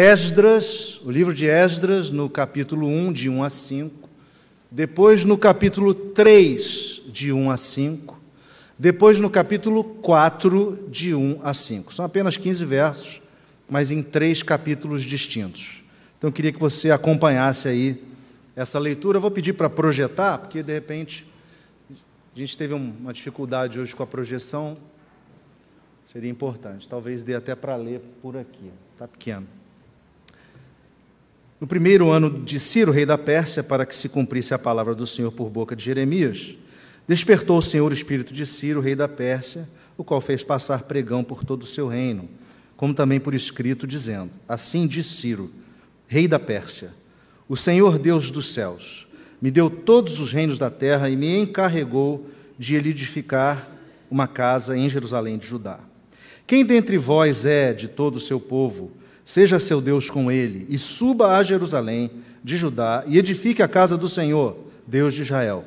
Esdras, o livro de Esdras, no capítulo 1, de 1 a 5, depois no capítulo 3, de 1 a 5, depois no capítulo 4, de 1 a 5. São apenas 15 versos, mas em três capítulos distintos. Então, eu queria que você acompanhasse aí essa leitura. Eu vou pedir para projetar, porque de repente a gente teve uma dificuldade hoje com a projeção. Seria importante. Talvez dê até para ler por aqui. Está pequeno. No primeiro ano de Ciro, rei da Pérsia, para que se cumprisse a palavra do Senhor por boca de Jeremias, despertou o Senhor o espírito de Ciro, rei da Pérsia, o qual fez passar pregão por todo o seu reino, como também por escrito, dizendo: Assim diz Ciro, rei da Pérsia: O Senhor Deus dos céus me deu todos os reinos da terra e me encarregou de edificar uma casa em Jerusalém de Judá. Quem dentre vós é, de todo o seu povo, seja seu Deus com ele, e suba a Jerusalém de Judá e edifique a casa do Senhor, Deus de Israel.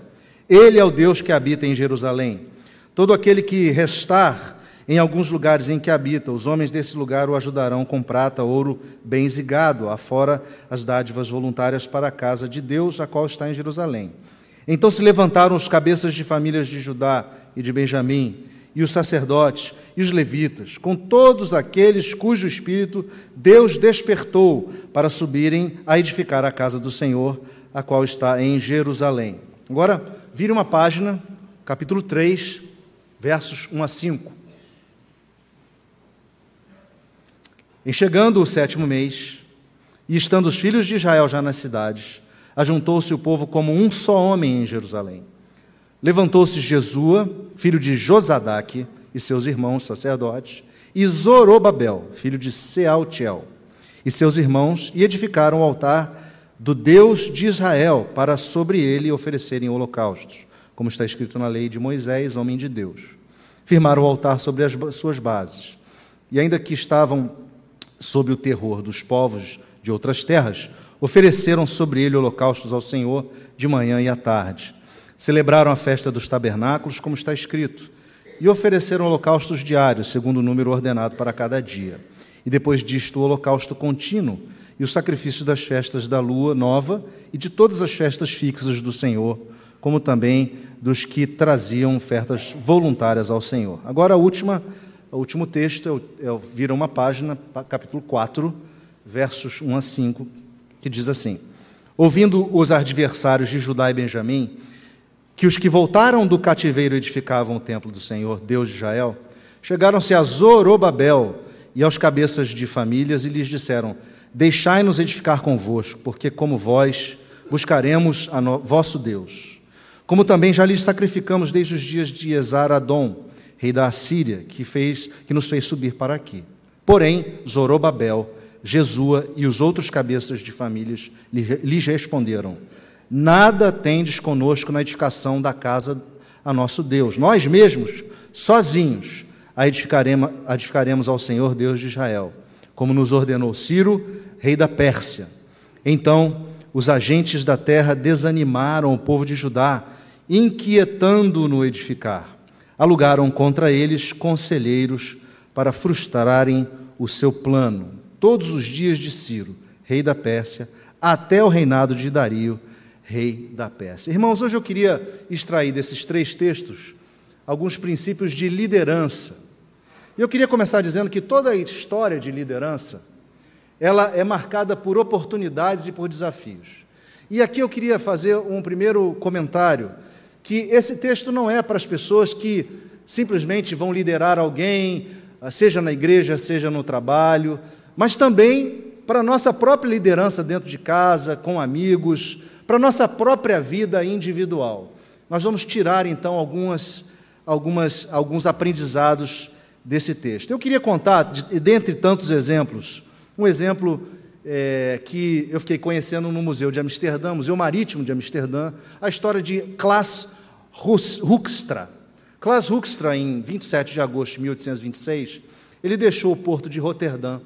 Ele é o Deus que habita em Jerusalém. Todo aquele que restar em alguns lugares em que habita, os homens desse lugar o ajudarão com prata, ouro, bens e gado, afora as dádivas voluntárias para a casa de Deus, a qual está em Jerusalém. Então se levantaram os cabeças de famílias de Judá e de Benjamim, e os sacerdotes e os levitas, com todos aqueles cujo espírito Deus despertou para subirem a edificar a casa do Senhor, a qual está em Jerusalém. Agora, vire uma página, capítulo 3, versos 1 a 5. Em chegando o sétimo mês, e estando os filhos de Israel já nas cidades, ajuntou-se o povo como um só homem em Jerusalém. Levantou-se Jesua, filho de Josadaque, e seus irmãos sacerdotes, e Zorobabel, filho de Sealtiel, e seus irmãos, e edificaram o altar do Deus de Israel, para sobre ele oferecerem holocaustos, como está escrito na lei de Moisés, homem de Deus. Firmaram o altar sobre as suas bases. E ainda que estavam sob o terror dos povos de outras terras, ofereceram sobre ele holocaustos ao Senhor de manhã e à tarde Celebraram a festa dos tabernáculos, como está escrito, e ofereceram holocaustos diários, segundo o número ordenado para cada dia. E depois disto, o holocausto contínuo e o sacrifício das festas da lua nova e de todas as festas fixas do Senhor, como também dos que traziam ofertas voluntárias ao Senhor. Agora, a última, o último texto é, é, vira uma página, capítulo 4, versos 1 a 5, que diz assim: Ouvindo os adversários de Judá e Benjamim, que os que voltaram do cativeiro edificavam o templo do Senhor, Deus de Israel, chegaram-se a Zorobabel e aos cabeças de famílias e lhes disseram: Deixai-nos edificar convosco, porque como vós buscaremos a no... vosso Deus. Como também já lhes sacrificamos desde os dias de Esaradom, rei da Assíria, que, fez, que nos fez subir para aqui. Porém, Zorobabel, Jesua e os outros cabeças de famílias lhes responderam: nada tendes conosco na edificação da casa a nosso Deus. Nós mesmos, sozinhos, a edificaremos, edificaremos ao Senhor Deus de Israel, como nos ordenou Ciro, rei da Pérsia. Então, os agentes da terra desanimaram o povo de Judá, inquietando-no edificar. Alugaram contra eles conselheiros para frustrarem o seu plano. Todos os dias de Ciro, rei da Pérsia, até o reinado de Dario, rei da Pérsia. Irmãos, hoje eu queria extrair desses três textos alguns princípios de liderança. Eu queria começar dizendo que toda a história de liderança, ela é marcada por oportunidades e por desafios. E aqui eu queria fazer um primeiro comentário, que esse texto não é para as pessoas que simplesmente vão liderar alguém, seja na igreja, seja no trabalho, mas também para a nossa própria liderança dentro de casa, com amigos, para a nossa própria vida individual. Nós vamos tirar então algumas, algumas, alguns aprendizados desse texto. Eu queria contar, dentre tantos exemplos, um exemplo é, que eu fiquei conhecendo no Museu de Amsterdã, Museu Marítimo de Amsterdã, a história de Klaas Hoekstra. Klaas Hoekstra, em 27 de agosto de 1826, ele deixou o porto de Roterdã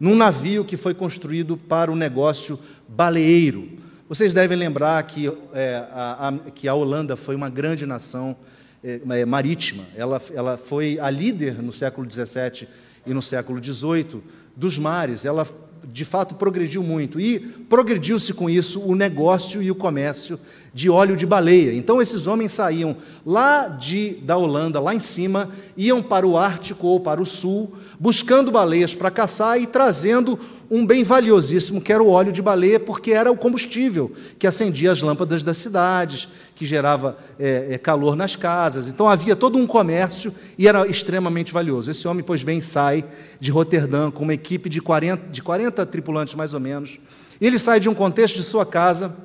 num navio que foi construído para o negócio baleeiro vocês devem lembrar que, é, a, a, que a Holanda foi uma grande nação é, é marítima. Ela, ela foi a líder no século XVII e no século XVIII dos mares. Ela, de fato, progrediu muito. E progrediu-se com isso o negócio e o comércio de óleo de baleia. Então, esses homens saíam lá de, da Holanda, lá em cima, iam para o Ártico ou para o Sul, buscando baleias para caçar e trazendo um bem valiosíssimo, que era o óleo de baleia, porque era o combustível que acendia as lâmpadas das cidades, que gerava é, é, calor nas casas. Então havia todo um comércio e era extremamente valioso. Esse homem, pois bem, sai de Roterdã com uma equipe de 40, de 40 tripulantes, mais ou menos. Ele sai de um contexto de sua casa,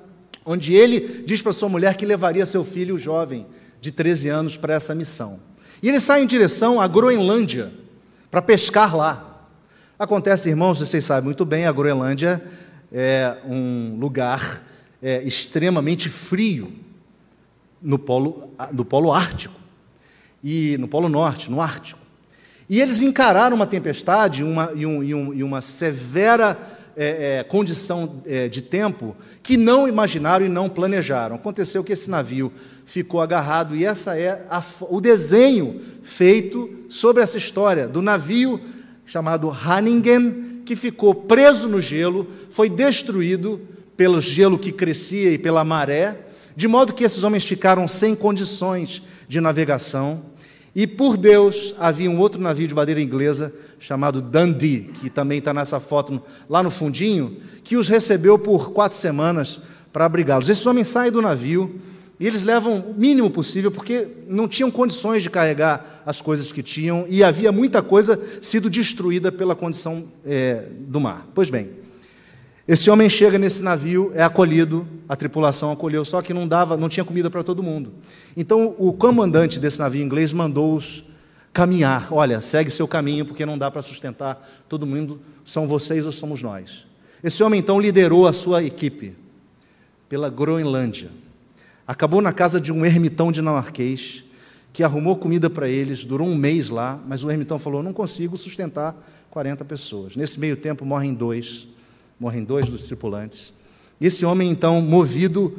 onde ele diz para sua mulher que levaria seu filho, jovem, de 13 anos, para essa missão. E ele sai em direção à Groenlândia, para pescar lá. Acontece, irmãos, vocês sabem muito bem, a Groenlândia é um lugar é, extremamente frio no polo, no polo Ártico e no Polo Norte, no Ártico. E eles encararam uma tempestade uma, e, um, e, um, e, uma severa é, é, condição é, de tempo que não imaginaram e não planejaram. Aconteceu que esse navio ficou agarrado, e essa é a, o desenho feito sobre essa história do navio chamado Hanningen, que ficou preso no gelo, foi destruído pelo gelo que crescia e pela maré, de modo que esses homens ficaram sem condições de navegação. E por Deus havia um outro navio de madeira inglesa chamado Dundee, que também está nessa foto lá no fundinho, que os recebeu por quatro semanas para abrigá-los. Esses homens saem do navio e eles levam o mínimo possível, porque não tinham condições de carregar as coisas que tinham, e havia muita coisa sido destruída pela condição é, do mar. Pois bem, esse homem chega nesse navio, é acolhido, a tripulação acolheu, só que não dava, não tinha comida para todo mundo. Então o comandante desse navio inglês mandou-os caminhar. Olha, segue seu caminho porque não dá para sustentar todo mundo, são vocês ou somos nós. Esse homem então liderou a sua equipe pela Groenlândia. Acabou na casa de um ermitão dinamarquês que arrumou comida para eles, durou um mês lá, mas o ermitão falou: não consigo sustentar 40 pessoas. Nesse meio tempo morrem dois, morrem dois dos tripulantes. Esse homem, então, movido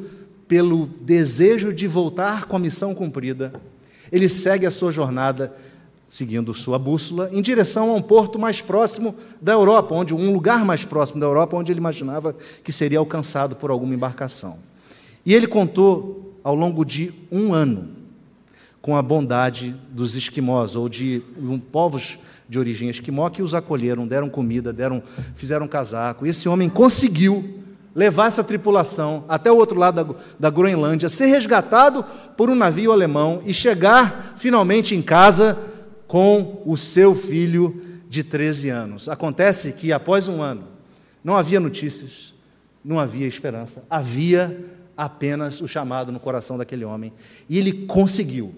pelo desejo de voltar com a missão cumprida, ele segue a sua jornada, seguindo sua bússola, em direção a um porto mais próximo da Europa, onde um lugar mais próximo da Europa, onde ele imaginava que seria alcançado por alguma embarcação. E ele contou ao longo de um ano com a bondade dos esquimós ou de um, povos de origem esquimó que os acolheram, deram comida, deram, fizeram casaco. E esse homem conseguiu levar essa tripulação até o outro lado da, da Groenlândia, ser resgatado por um navio alemão e chegar finalmente em casa com o seu filho de 13 anos. Acontece que após um ano não havia notícias, não havia esperança, havia apenas o chamado no coração daquele homem. E ele conseguiu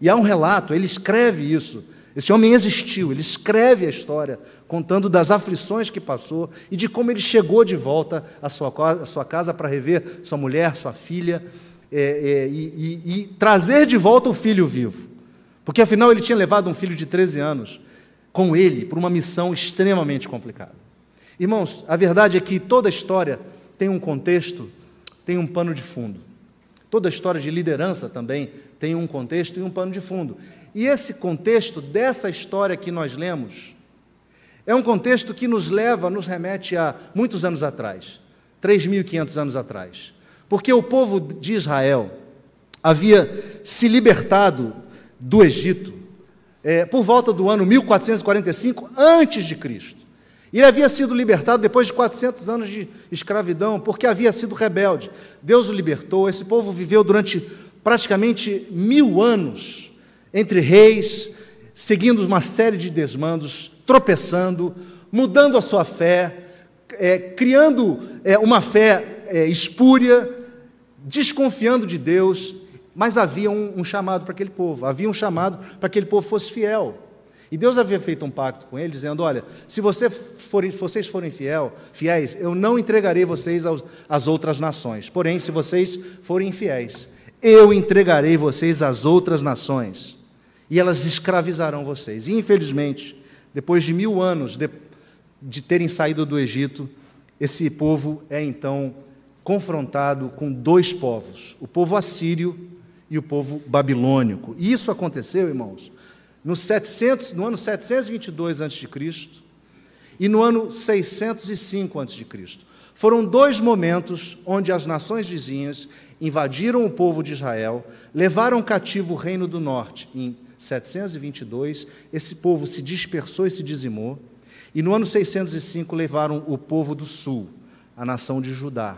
e há um relato, ele escreve isso. Esse homem existiu, ele escreve a história, contando das aflições que passou e de como ele chegou de volta à sua, à sua casa para rever sua mulher, sua filha, é, é, e, e, e trazer de volta o filho vivo. Porque afinal ele tinha levado um filho de 13 anos com ele para uma missão extremamente complicada. Irmãos, a verdade é que toda história tem um contexto, tem um pano de fundo. Toda história de liderança também tem um contexto e um pano de fundo. E esse contexto dessa história que nós lemos é um contexto que nos leva, nos remete a muitos anos atrás 3.500 anos atrás. Porque o povo de Israel havia se libertado do Egito é, por volta do ano 1445 antes de Cristo. Ele havia sido libertado depois de 400 anos de escravidão, porque havia sido rebelde. Deus o libertou, esse povo viveu durante praticamente mil anos entre reis, seguindo uma série de desmandos, tropeçando, mudando a sua fé, é, criando é, uma fé é, espúria, desconfiando de Deus, mas havia um, um chamado para aquele povo, havia um chamado para que aquele povo fosse fiel. E Deus havia feito um pacto com ele, dizendo: Olha, se você for, vocês forem fiel, fiéis, eu não entregarei vocês aos, às outras nações. Porém, se vocês forem fiéis eu entregarei vocês às outras nações, e elas escravizarão vocês. E, infelizmente, depois de mil anos de, de terem saído do Egito, esse povo é então confrontado com dois povos: o povo assírio e o povo babilônico. E isso aconteceu, irmãos, no, 700, no ano 722 a.C. e no ano 605 a.C. Foram dois momentos onde as nações vizinhas invadiram o povo de Israel, levaram cativo o reino do norte em 722, esse povo se dispersou e se dizimou, e no ano 605 levaram o povo do sul, a nação de Judá,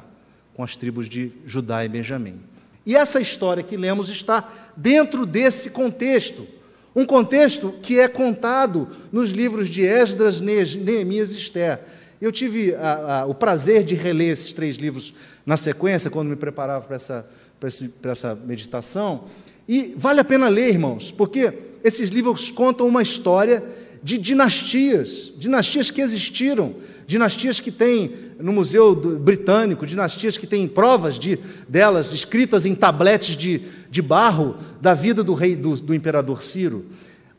com as tribos de Judá e Benjamim. E essa história que lemos está dentro desse contexto, um contexto que é contado nos livros de Esdras, Neemias e Esther eu tive a, a, o prazer de reler esses três livros na sequência, quando me preparava para essa, para, esse, para essa meditação. E vale a pena ler, irmãos, porque esses livros contam uma história de dinastias, dinastias que existiram, dinastias que têm no Museu Britânico, dinastias que têm provas de, delas escritas em tabletes de, de barro da vida do rei do, do imperador Ciro.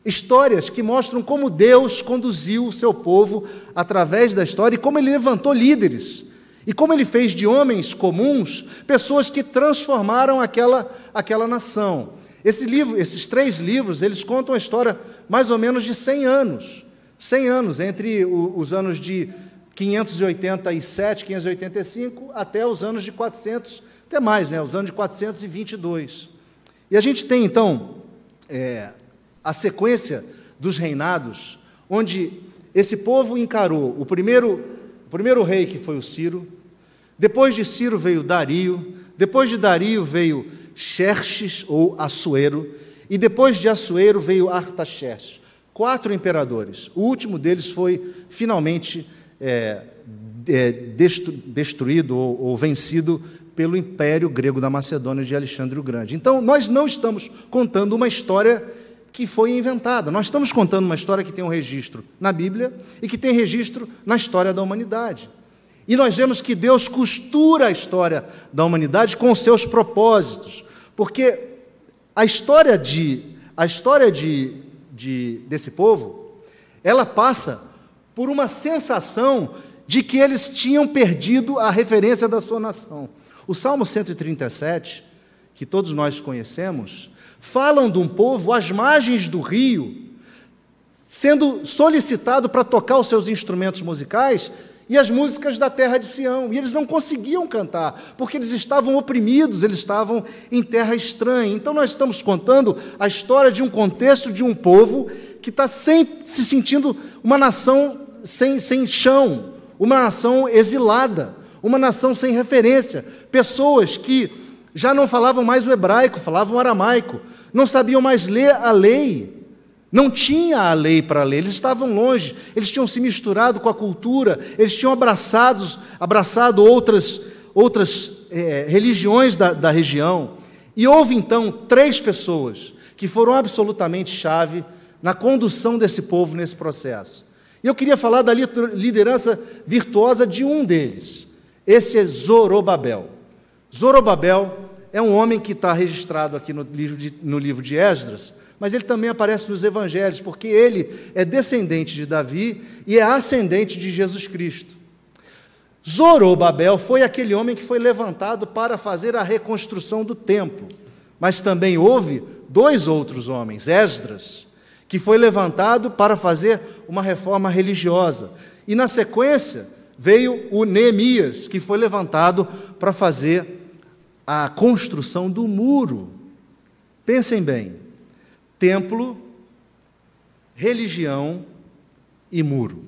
Histórias que mostram como Deus conduziu o seu povo através da história e como ele levantou líderes. E como ele fez de homens comuns pessoas que transformaram aquela, aquela nação. Esse livro, esses três livros, eles contam a história mais ou menos de 100 anos. 100 anos, entre os anos de 587, 585, até os anos de 400, até mais, né? os anos de 422. E a gente tem, então, é, a sequência dos reinados, onde esse povo encarou o primeiro, o primeiro rei, que foi o Ciro, depois de Ciro veio Dario, depois de Dario veio Xerxes ou Assuero, e depois de Assuero veio Artaxerxes. Quatro imperadores. O último deles foi finalmente é, é, destru, destruído ou, ou vencido pelo Império Grego da Macedônia de Alexandre o Grande. Então, nós não estamos contando uma história que foi inventada. Nós estamos contando uma história que tem um registro na Bíblia e que tem registro na história da humanidade. E nós vemos que Deus costura a história da humanidade com os seus propósitos, porque a história de a história de, de desse povo, ela passa por uma sensação de que eles tinham perdido a referência da sua nação. O Salmo 137, que todos nós conhecemos, Falam de um povo às margens do rio, sendo solicitado para tocar os seus instrumentos musicais e as músicas da terra de Sião. E eles não conseguiam cantar, porque eles estavam oprimidos, eles estavam em terra estranha. Então nós estamos contando a história de um contexto de um povo que está sempre se sentindo uma nação sem, sem chão, uma nação exilada, uma nação sem referência, pessoas que já não falavam mais o hebraico, falavam o aramaico. Não sabiam mais ler a lei. Não tinha a lei para ler, eles estavam longe, eles tinham se misturado com a cultura, eles tinham abraçados, abraçado outras, outras é, religiões da, da região. E houve então três pessoas que foram absolutamente chave na condução desse povo nesse processo. E eu queria falar da liderança virtuosa de um deles, esse é Zorobabel. Zorobabel é um homem que está registrado aqui no livro, de, no livro de Esdras, mas ele também aparece nos evangelhos, porque ele é descendente de Davi e é ascendente de Jesus Cristo. Zorobabel foi aquele homem que foi levantado para fazer a reconstrução do templo, mas também houve dois outros homens, Esdras, que foi levantado para fazer uma reforma religiosa. E na sequência veio o Neemias, que foi levantado para fazer a construção do muro. Pensem bem: templo, religião e muro.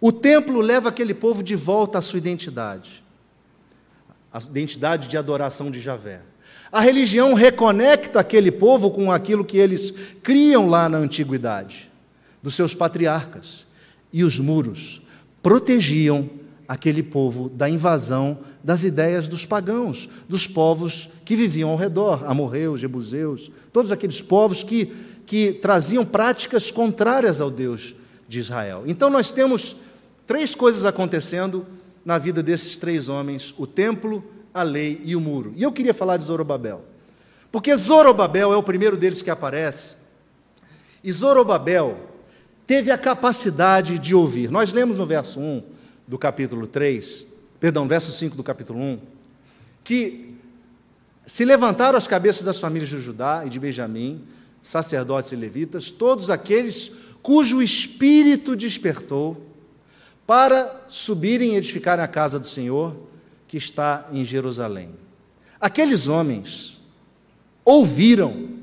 O templo leva aquele povo de volta à sua identidade, a identidade de adoração de Javé. A religião reconecta aquele povo com aquilo que eles criam lá na antiguidade, dos seus patriarcas. E os muros protegiam aquele povo da invasão das ideias dos pagãos, dos povos que viviam ao redor, amorreus, jebuseus, todos aqueles povos que, que traziam práticas contrárias ao Deus de Israel. Então nós temos três coisas acontecendo na vida desses três homens: o templo, a lei e o muro. E eu queria falar de Zorobabel, porque Zorobabel é o primeiro deles que aparece. E Zorobabel teve a capacidade de ouvir. Nós lemos no verso 1 do capítulo 3 perdão, verso 5 do capítulo 1, que se levantaram as cabeças das famílias de Judá e de Benjamim, sacerdotes e levitas, todos aqueles cujo espírito despertou, para subirem e edificarem a casa do Senhor que está em Jerusalém. Aqueles homens ouviram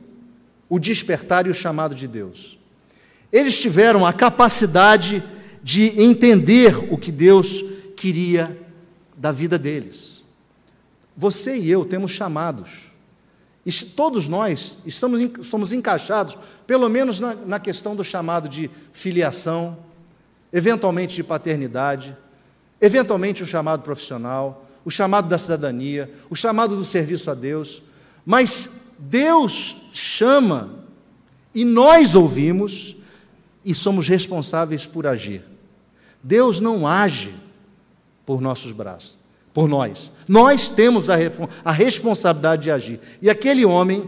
o despertar e o chamado de Deus. Eles tiveram a capacidade de entender o que Deus queria da vida deles. Você e eu temos chamados. E todos nós estamos, somos encaixados, pelo menos na, na questão do chamado de filiação, eventualmente de paternidade, eventualmente o chamado profissional, o chamado da cidadania, o chamado do serviço a Deus. Mas Deus chama e nós ouvimos e somos responsáveis por agir. Deus não age por nossos braços, por nós. Nós temos a, a responsabilidade de agir. E aquele homem,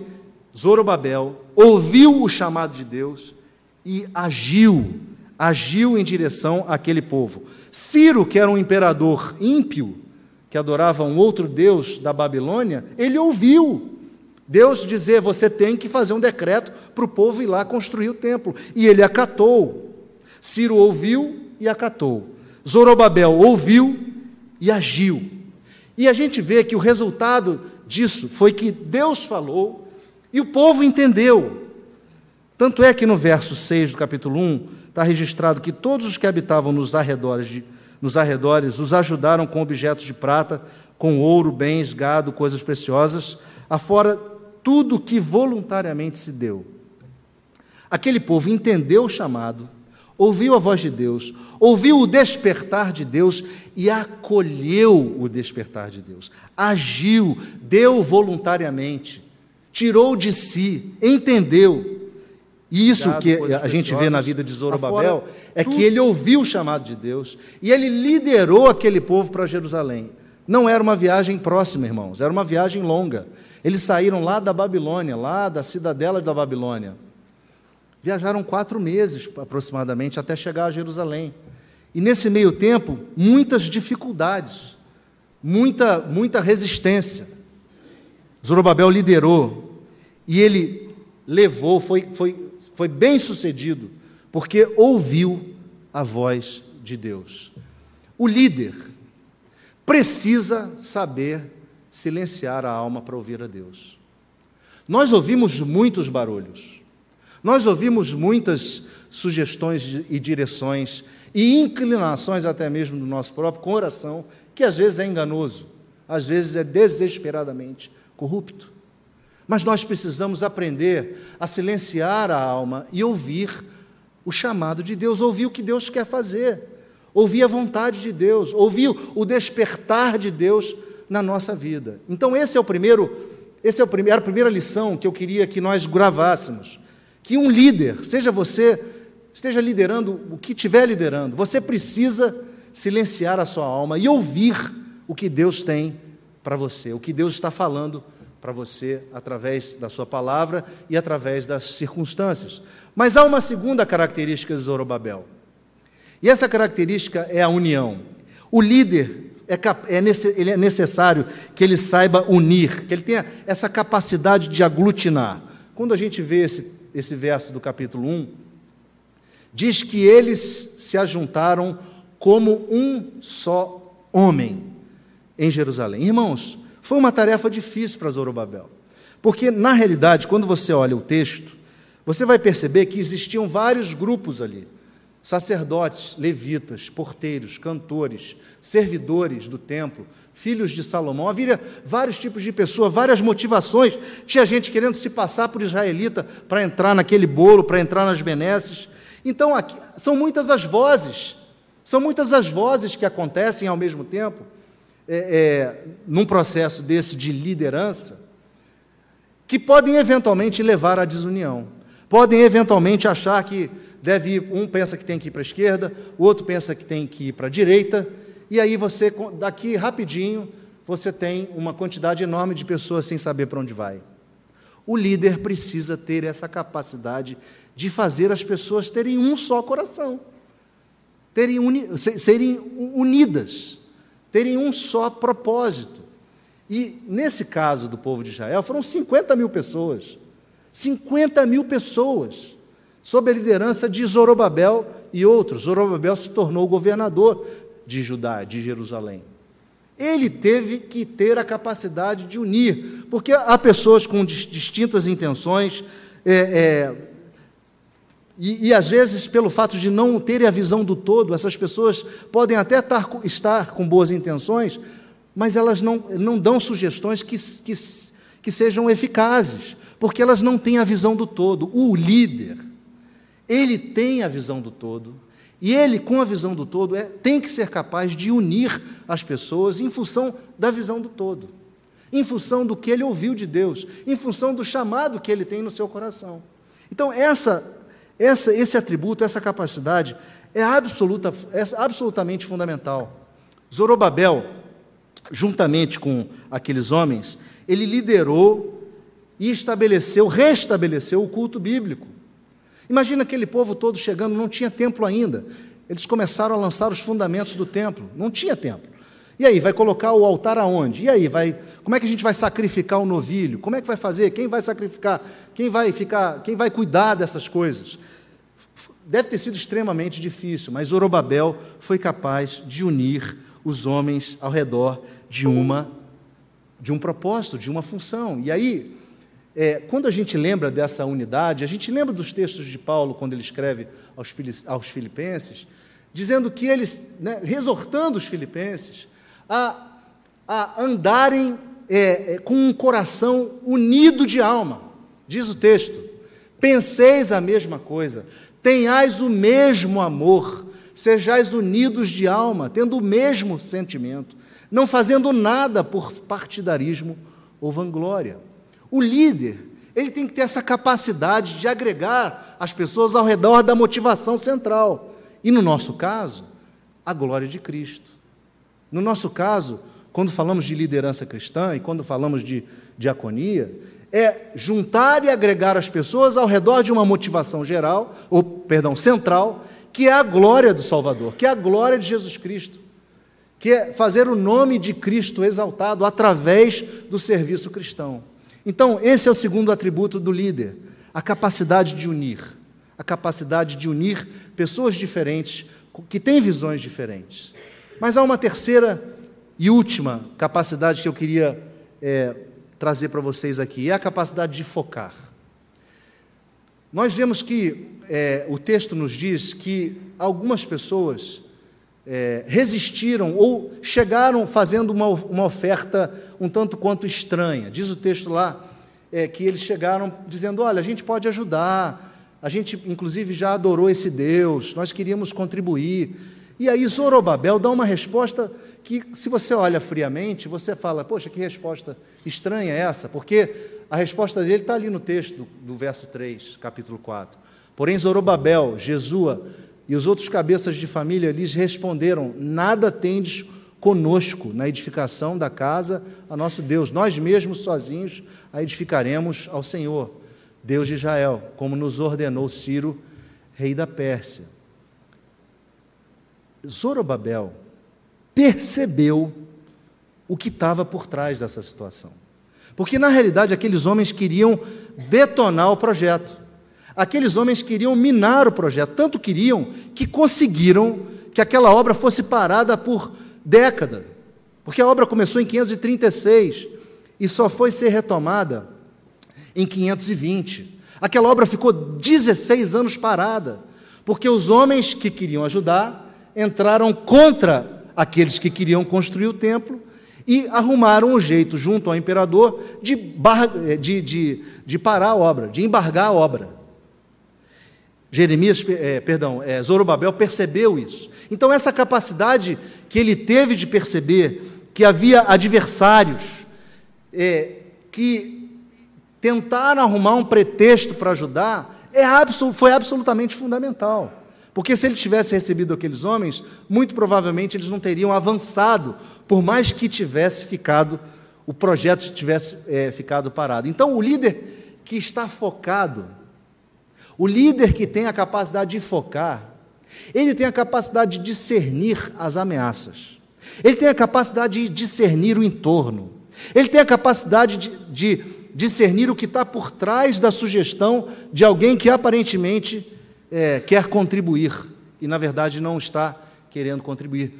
Zorobabel, ouviu o chamado de Deus e agiu, agiu em direção àquele povo. Ciro, que era um imperador ímpio, que adorava um outro deus da Babilônia, ele ouviu Deus dizer: você tem que fazer um decreto para o povo ir lá construir o templo. E ele acatou. Ciro ouviu e acatou. Zorobabel ouviu e agiu. E a gente vê que o resultado disso foi que Deus falou e o povo entendeu. Tanto é que no verso 6 do capítulo 1 está registrado que todos os que habitavam nos arredores, de, nos arredores os ajudaram com objetos de prata, com ouro, bens, gado, coisas preciosas, afora tudo que voluntariamente se deu. Aquele povo entendeu o chamado ouviu a voz de Deus, ouviu o despertar de Deus e acolheu o despertar de Deus, agiu, deu voluntariamente, tirou de si, entendeu. E isso que a gente vê na vida de Zorobabel é que ele ouviu o chamado de Deus e ele liderou aquele povo para Jerusalém. Não era uma viagem próxima, irmãos, era uma viagem longa. Eles saíram lá da Babilônia, lá da cidadela da Babilônia. Viajaram quatro meses aproximadamente até chegar a Jerusalém. E nesse meio tempo, muitas dificuldades, muita, muita resistência. Zorobabel liderou e ele levou, foi, foi, foi bem sucedido, porque ouviu a voz de Deus. O líder precisa saber silenciar a alma para ouvir a Deus. Nós ouvimos muitos barulhos. Nós ouvimos muitas sugestões e direções e inclinações até mesmo do nosso próprio coração, que às vezes é enganoso, às vezes é desesperadamente corrupto. Mas nós precisamos aprender a silenciar a alma e ouvir o chamado de Deus, ouvir o que Deus quer fazer, ouvir a vontade de Deus, ouvir o despertar de Deus na nossa vida. Então esse é o primeiro, esse é o primeiro, a primeira lição que eu queria que nós gravássemos que um líder, seja você, esteja liderando o que estiver liderando, você precisa silenciar a sua alma e ouvir o que Deus tem para você, o que Deus está falando para você através da sua palavra e através das circunstâncias. Mas há uma segunda característica de Zorobabel. E essa característica é a união. O líder é, é, é, necessário que ele saiba unir, que ele tenha essa capacidade de aglutinar. Quando a gente vê esse esse verso do capítulo 1, diz que eles se ajuntaram como um só homem em Jerusalém. Irmãos, foi uma tarefa difícil para Zorobabel, porque na realidade, quando você olha o texto, você vai perceber que existiam vários grupos ali sacerdotes, levitas, porteiros, cantores, servidores do templo, filhos de Salomão. Havia vários tipos de pessoa, várias motivações. Tinha gente querendo se passar por israelita para entrar naquele bolo, para entrar nas benesses. Então, aqui, são muitas as vozes, são muitas as vozes que acontecem ao mesmo tempo, é, é, num processo desse de liderança, que podem eventualmente levar à desunião, podem eventualmente achar que deve ir, um pensa que tem que ir para a esquerda, o outro pensa que tem que ir para a direita, e aí você, daqui rapidinho, você tem uma quantidade enorme de pessoas sem saber para onde vai. O líder precisa ter essa capacidade de fazer as pessoas terem um só coração, terem uni, serem unidas, terem um só propósito. E nesse caso do povo de Israel, foram 50 mil pessoas. 50 mil pessoas sob a liderança de Zorobabel e outros. Zorobabel se tornou governador de Judá, de Jerusalém. Ele teve que ter a capacidade de unir, porque há pessoas com distintas intenções, é, é, e, e, às vezes, pelo fato de não terem a visão do todo, essas pessoas podem até estar, estar com boas intenções, mas elas não, não dão sugestões que, que, que sejam eficazes, porque elas não têm a visão do todo. O líder ele tem a visão do todo, e ele, com a visão do todo, é, tem que ser capaz de unir as pessoas em função da visão do todo, em função do que ele ouviu de Deus, em função do chamado que ele tem no seu coração. Então, essa, essa esse atributo, essa capacidade é, absoluta, é absolutamente fundamental. Zorobabel, juntamente com aqueles homens, ele liderou e estabeleceu, restabeleceu o culto bíblico. Imagina aquele povo todo chegando, não tinha templo ainda. Eles começaram a lançar os fundamentos do templo, não tinha templo. E aí, vai colocar o altar aonde? E aí, vai, como é que a gente vai sacrificar o novilho? Como é que vai fazer? Quem vai sacrificar? Quem vai ficar, quem vai cuidar dessas coisas? Deve ter sido extremamente difícil, mas Orobabel foi capaz de unir os homens ao redor de uma de um propósito, de uma função. E aí, é, quando a gente lembra dessa unidade, a gente lembra dos textos de Paulo quando ele escreve aos, aos filipenses, dizendo que eles, né, exortando os filipenses a, a andarem é, é, com um coração unido de alma. Diz o texto: penseis a mesma coisa, tenhais o mesmo amor, sejais unidos de alma, tendo o mesmo sentimento, não fazendo nada por partidarismo ou vanglória. O líder, ele tem que ter essa capacidade de agregar as pessoas ao redor da motivação central. E no nosso caso, a glória de Cristo. No nosso caso, quando falamos de liderança cristã e quando falamos de diaconia, é juntar e agregar as pessoas ao redor de uma motivação geral, ou perdão, central, que é a glória do Salvador, que é a glória de Jesus Cristo, que é fazer o nome de Cristo exaltado através do serviço cristão. Então, esse é o segundo atributo do líder: a capacidade de unir. A capacidade de unir pessoas diferentes, que têm visões diferentes. Mas há uma terceira e última capacidade que eu queria é, trazer para vocês aqui: é a capacidade de focar. Nós vemos que é, o texto nos diz que algumas pessoas é, resistiram ou chegaram fazendo uma, uma oferta um tanto quanto estranha. Diz o texto lá é, que eles chegaram dizendo: Olha, a gente pode ajudar, a gente inclusive já adorou esse Deus, nós queríamos contribuir. E aí Zorobabel dá uma resposta que, se você olha friamente, você fala: Poxa, que resposta estranha é essa? Porque a resposta dele está ali no texto do, do verso 3, capítulo 4. Porém, Zorobabel, Jesua, e os outros cabeças de família lhes responderam: Nada tendes conosco na edificação da casa a nosso Deus. Nós mesmos sozinhos a edificaremos ao Senhor, Deus de Israel, como nos ordenou Ciro, rei da Pérsia. Zorobabel percebeu o que estava por trás dessa situação. Porque, na realidade, aqueles homens queriam detonar o projeto. Aqueles homens queriam minar o projeto, tanto queriam que conseguiram que aquela obra fosse parada por década, porque a obra começou em 536 e só foi ser retomada em 520. Aquela obra ficou 16 anos parada, porque os homens que queriam ajudar entraram contra aqueles que queriam construir o templo e arrumaram um jeito, junto ao imperador, de, eh, de, de, de parar a obra, de embargar a obra. Jeremias, é, perdão, é, Zorobabel percebeu isso. Então, essa capacidade que ele teve de perceber que havia adversários é, que tentaram arrumar um pretexto para ajudar é foi absolutamente fundamental. Porque se ele tivesse recebido aqueles homens, muito provavelmente eles não teriam avançado, por mais que tivesse ficado, o projeto tivesse é, ficado parado. Então, o líder que está focado o líder que tem a capacidade de focar, ele tem a capacidade de discernir as ameaças, ele tem a capacidade de discernir o entorno, ele tem a capacidade de, de discernir o que está por trás da sugestão de alguém que aparentemente é, quer contribuir e, na verdade, não está querendo contribuir.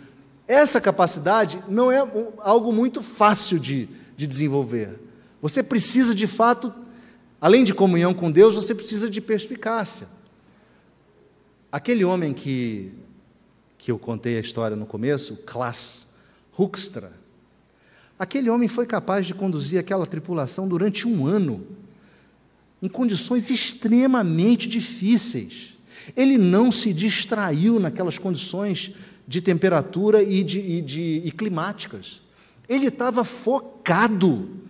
Essa capacidade não é algo muito fácil de, de desenvolver. Você precisa, de fato, Além de comunhão com Deus, você precisa de perspicácia. Aquele homem que, que eu contei a história no começo, Klaas Huckstra, aquele homem foi capaz de conduzir aquela tripulação durante um ano, em condições extremamente difíceis. Ele não se distraiu naquelas condições de temperatura e, de, e, de, e climáticas. Ele estava focado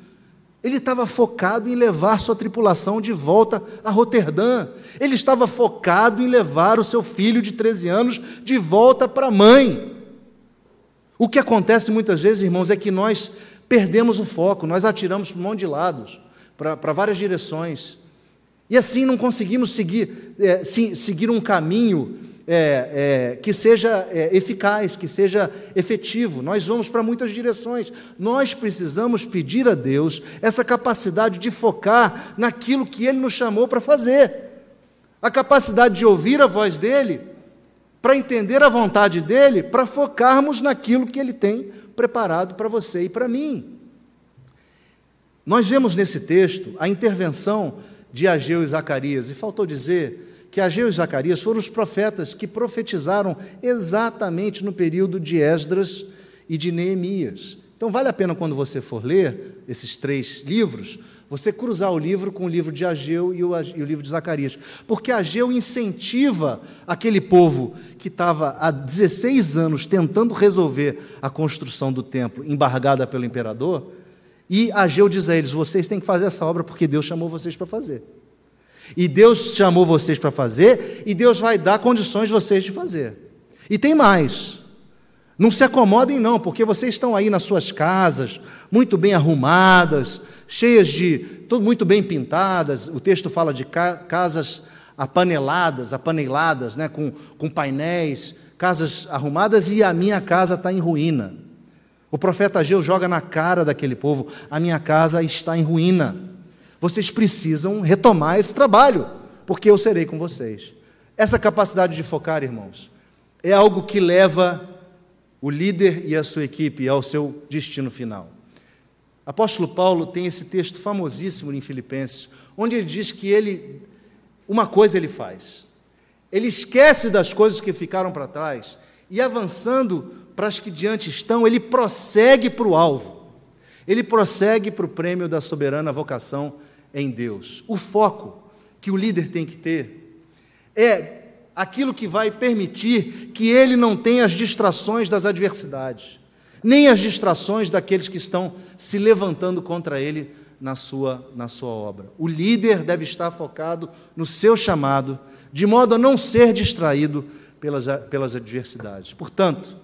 ele estava focado em levar sua tripulação de volta a Roterdã. Ele estava focado em levar o seu filho de 13 anos de volta para a mãe. O que acontece muitas vezes, irmãos, é que nós perdemos o foco, nós atiramos para um monte de lados, para, várias direções. E assim não conseguimos seguir, é, seguir um caminho é, é, que seja é, eficaz, que seja efetivo. Nós vamos para muitas direções. Nós precisamos pedir a Deus essa capacidade de focar naquilo que Ele nos chamou para fazer, a capacidade de ouvir a voz dEle, para entender a vontade dEle, para focarmos naquilo que Ele tem preparado para você e para mim. Nós vemos nesse texto a intervenção de Ageu e Zacarias, e faltou dizer que Ageu e Zacarias foram os profetas que profetizaram exatamente no período de Esdras e de Neemias. Então, vale a pena quando você for ler esses três livros, você cruzar o livro com o livro de Ageu e o, e o livro de Zacarias, porque Ageu incentiva aquele povo que estava há 16 anos tentando resolver a construção do templo, embargada pelo imperador, e Ageu diz a eles: vocês têm que fazer essa obra porque Deus chamou vocês para fazer. E Deus chamou vocês para fazer, e Deus vai dar condições de vocês de fazer. E tem mais. Não se acomodem, não, porque vocês estão aí nas suas casas, muito bem arrumadas, cheias de. tudo muito bem pintadas. O texto fala de ca casas apaneladas, apaneladas, né, com, com painéis, casas arrumadas, e a minha casa está em ruína. O profeta Geu joga na cara daquele povo: a minha casa está em ruína. Vocês precisam retomar esse trabalho, porque eu serei com vocês. Essa capacidade de focar, irmãos, é algo que leva o líder e a sua equipe ao seu destino final. Apóstolo Paulo tem esse texto famosíssimo em Filipenses, onde ele diz que ele uma coisa ele faz. Ele esquece das coisas que ficaram para trás e avançando para as que diante estão, ele prossegue para o alvo. Ele prossegue para o prêmio da soberana vocação em Deus. O foco que o líder tem que ter é aquilo que vai permitir que ele não tenha as distrações das adversidades, nem as distrações daqueles que estão se levantando contra ele na sua, na sua obra. O líder deve estar focado no seu chamado, de modo a não ser distraído pelas, pelas adversidades. Portanto,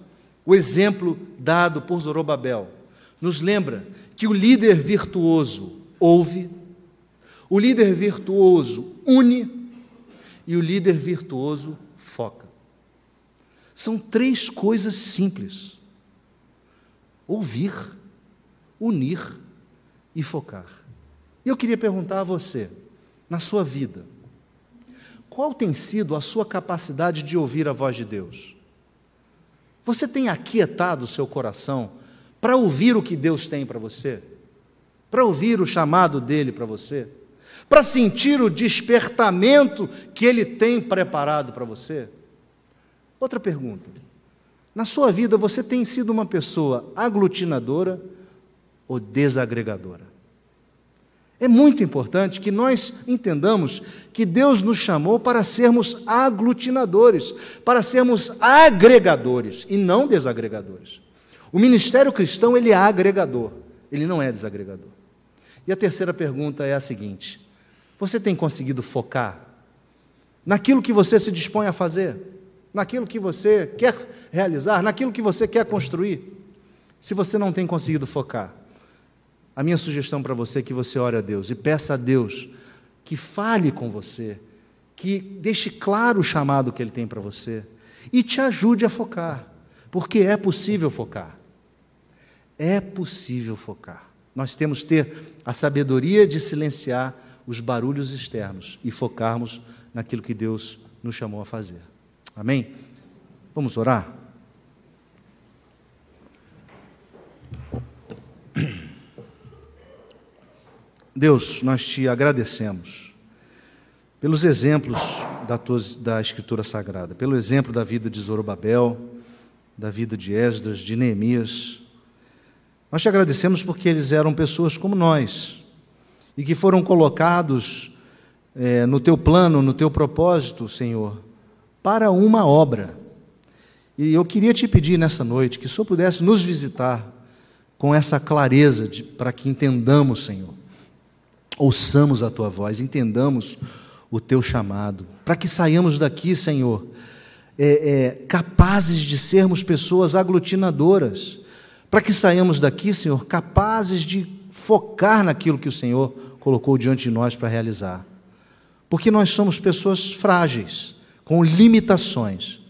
o exemplo dado por Zorobabel nos lembra que o líder virtuoso ouve, o líder virtuoso une e o líder virtuoso foca. São três coisas simples: ouvir, unir e focar. E eu queria perguntar a você, na sua vida, qual tem sido a sua capacidade de ouvir a voz de Deus? Você tem aquietado o seu coração para ouvir o que Deus tem para você? Para ouvir o chamado dele para você? para sentir o despertamento que Ele tem preparado para você? Outra pergunta. Na sua vida, você tem sido uma pessoa aglutinadora ou desagregadora? É muito importante que nós entendamos que Deus nos chamou para sermos aglutinadores, para sermos agregadores e não desagregadores. O ministério cristão ele é agregador, ele não é desagregador. E a terceira pergunta é a seguinte: você tem conseguido focar naquilo que você se dispõe a fazer, naquilo que você quer realizar, naquilo que você quer construir? Se você não tem conseguido focar, a minha sugestão para você é que você ore a Deus e peça a Deus que fale com você, que deixe claro o chamado que Ele tem para você e te ajude a focar, porque é possível focar. É possível focar. Nós temos que ter a sabedoria de silenciar os barulhos externos e focarmos naquilo que Deus nos chamou a fazer. Amém? Vamos orar? Deus, nós te agradecemos pelos exemplos da, tua, da Escritura Sagrada, pelo exemplo da vida de Zorobabel, da vida de Esdras, de Neemias nós te agradecemos porque eles eram pessoas como nós e que foram colocados é, no teu plano, no teu propósito, Senhor, para uma obra. E eu queria te pedir nessa noite que o Senhor pudesse nos visitar com essa clareza de, para que entendamos, Senhor, ouçamos a tua voz, entendamos o teu chamado, para que saiamos daqui, Senhor, é, é, capazes de sermos pessoas aglutinadoras para que saiamos daqui, Senhor, capazes de focar naquilo que o Senhor colocou diante de nós para realizar. Porque nós somos pessoas frágeis, com limitações,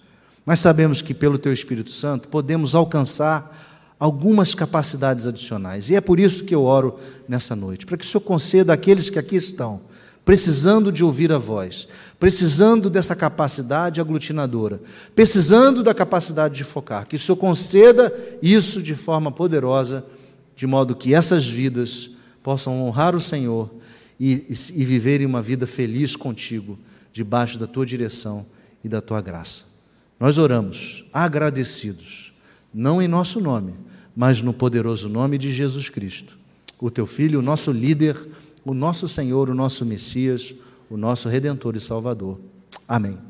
mas sabemos que pelo Teu Espírito Santo podemos alcançar algumas capacidades adicionais. E é por isso que eu oro nessa noite, para que o Senhor conceda àqueles que aqui estão precisando de ouvir a voz, precisando dessa capacidade aglutinadora, precisando da capacidade de focar. Que o Senhor conceda isso de forma poderosa, de modo que essas vidas possam honrar o Senhor e, e, e viverem uma vida feliz contigo, debaixo da tua direção e da tua graça. Nós oramos agradecidos, não em nosso nome, mas no poderoso nome de Jesus Cristo, o teu filho, o nosso líder o nosso Senhor, o nosso Messias, o nosso Redentor e Salvador. Amém.